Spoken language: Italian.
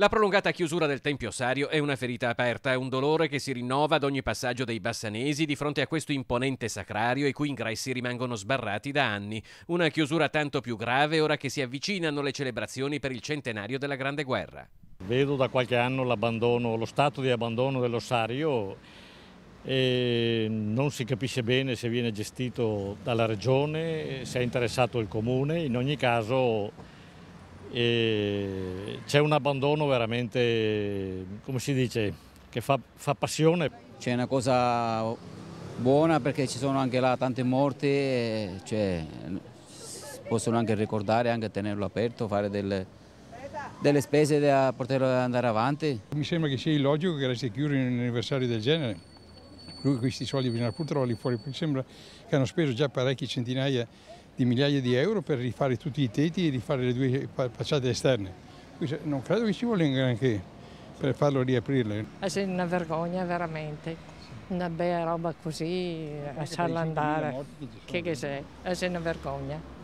La prolungata chiusura del Tempio Sario è una ferita aperta, è un dolore che si rinnova ad ogni passaggio dei bassanesi di fronte a questo imponente sacrario i cui ingressi rimangono sbarrati da anni. Una chiusura tanto più grave ora che si avvicinano le celebrazioni per il centenario della Grande Guerra. Vedo da qualche anno lo stato di abbandono dell'ossario e non si capisce bene se viene gestito dalla regione, se è interessato il comune, in ogni caso e c'è un abbandono veramente, come si dice, che fa, fa passione. C'è una cosa buona perché ci sono anche là tante morti, cioè, possono anche ricordare, anche tenerlo aperto, fare delle, delle spese da poterlo andare avanti. Mi sembra che sia illogico che resti chiuso in un anniversario del genere. Questi soldi bisogna pur trovarli fuori, mi sembra che hanno speso già parecchie centinaia di migliaia di euro per rifare tutti i tetti e rifare le due facciate esterne. non credo che ci voglia neanche per farlo riaprirle. È eh una vergogna veramente una bella roba così, lasciarla andare, che, che sei, eh è una vergogna.